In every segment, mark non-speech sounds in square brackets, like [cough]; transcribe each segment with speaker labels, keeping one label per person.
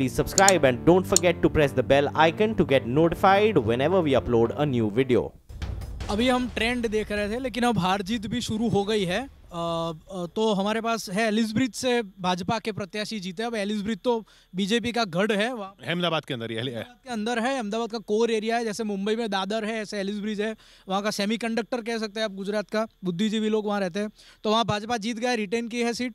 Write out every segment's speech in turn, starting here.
Speaker 1: please subscribe and don't forget to press the bell icon to get notified whenever we upload a new video. अभी हम trend देख रहे थे लेकिन अब हार जीत भी शुरू हो गई है तो हमारे पास है एलिजब्रिज से भाजपा के प्रत्याशी जीते अब एलिजब्रिज तो बीजेपी का गढ़ है
Speaker 2: अहमदाबाद के अंदर ही के
Speaker 1: अंदर है अहमदाबाद का कोर एरिया है जैसे मुंबई में दादर है ऐसे एलिजब्रिज है वहाँ का सेमी कह सकते हैं आप गुजरात का बुद्धिजीवी लोग वहाँ रहते हैं तो वहाँ भाजपा जीत गए रिटेन की है सीट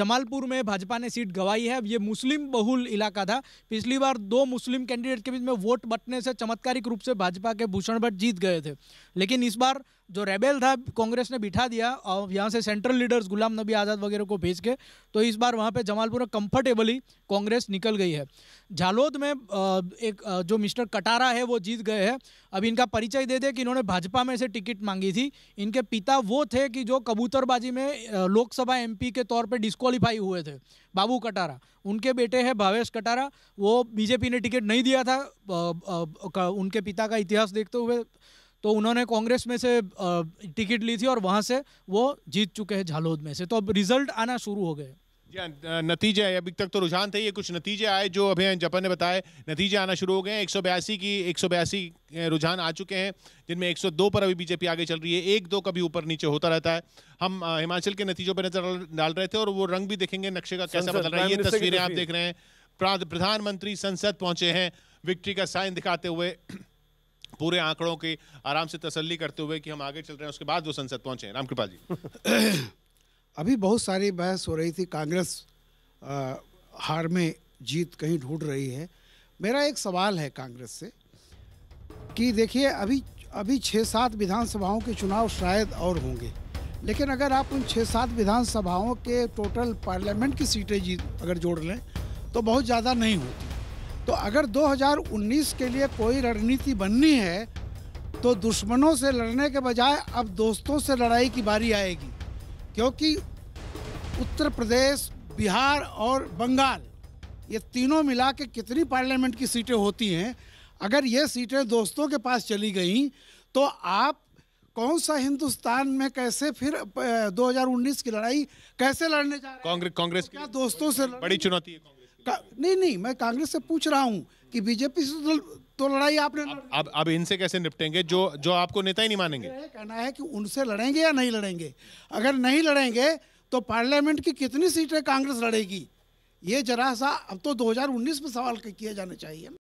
Speaker 1: जमालपुर में भाजपा ने सीट गंवाई है अब ये मुस्लिम बहुल इलाका था पिछली बार दो मुस्लिम कैंडिडेट के बीच में वोट बटने से चमत्कारिक रूप से भाजपा के भूषण भट्ट जीत गए थे लेकिन इस बार जो रेबेल था कांग्रेस ने बिठा दिया और यहाँ से सेंट्रल लीडर्स गुलाम नबी आज़ाद वगैरह को भेज के तो इस बार वहाँ पे जमालपुर में कम्फर्टेबली कांग्रेस निकल गई है झालोद में एक जो मिस्टर कटारा है वो जीत गए हैं अब इनका परिचय दे दे कि इन्होंने भाजपा में से टिकट मांगी थी इनके पिता वो थे कि जो कबूतरबाजी में लोकसभा एम के तौर पर डिस्कालीफाई हुए थे बाबू कटारा उनके बेटे हैं भावेश कटारा वो बीजेपी ने टिकट नहीं दिया था उनके पिता का इतिहास देखते हुए तो उन्होंने कांग्रेस में से टिकट ली थी और वहाँ से वो जीत चुके हैं झालोद में से तो अब रिजल्ट आना शुरू हो गए
Speaker 2: हाँ, नतीजे अभी तक तो रुझान थे ये कुछ नतीजे आए जो अभी जपन ने बताए नतीजे आना शुरू हो गए हैं एक की एक रुझान आ चुके हैं जिनमें 102 पर अभी बीजेपी आगे चल रही है एक दो कभी ऊपर नीचे होता रहता है हम हिमाचल के नतीजों पर नजर डाल रहे थे और वो रंग भी देखेंगे नक्शे का कैसा बदल रहा है ये तस्वीरें आप देख रहे हैं प्रधानमंत्री संसद पहुंचे हैं विक्ट्री का साइन दिखाते हुए पूरे आंकड़ों की आराम से तसल्ली करते हुए कि हम आगे चल रहे हैं उसके बाद वो संसद पहुंचे रामकृपाल जी
Speaker 3: [coughs] अभी बहुत सारी बहस हो रही थी कांग्रेस हार में जीत कहीं ढूंढ रही है मेरा एक सवाल है कांग्रेस से कि देखिए अभी अभी छः सात विधानसभाओं के चुनाव शायद और होंगे लेकिन अगर आप उन छः सात विधानसभाओं के टोटल पार्लियामेंट की सीटें जीत अगर जोड़ लें तो बहुत ज़्यादा नहीं होती तो अगर 2019 के लिए कोई रणनीति बननी है तो दुश्मनों से लड़ने के बजाय अब दोस्तों से लड़ाई की बारी आएगी क्योंकि उत्तर प्रदेश बिहार और बंगाल ये तीनों मिला के कितनी पार्लियामेंट की सीटें होती हैं अगर ये सीटें दोस्तों के पास चली गई तो आप कौन सा हिंदुस्तान में कैसे फिर 2019 की लड़ाई कैसे लड़ने जा रहे
Speaker 2: हैं कांग्रेस कांग्रेस
Speaker 3: तो दोस्तों से बड़ी चुनौती है नहीं नहीं मैं कांग्रेस से पूछ रहा हूँ कि बीजेपी से तो, तो लड़ाई आपने
Speaker 2: अब अब इनसे कैसे निपटेंगे जो जो आपको नेता ही नहीं मानेंगे
Speaker 3: कहना है कि उनसे लड़ेंगे या नहीं लड़ेंगे अगर नहीं लड़ेंगे तो पार्लियामेंट की कितनी सीटें कांग्रेस लड़ेगी ये जरा सा अब तो
Speaker 1: 2019 में सवाल किए जाने चाहिए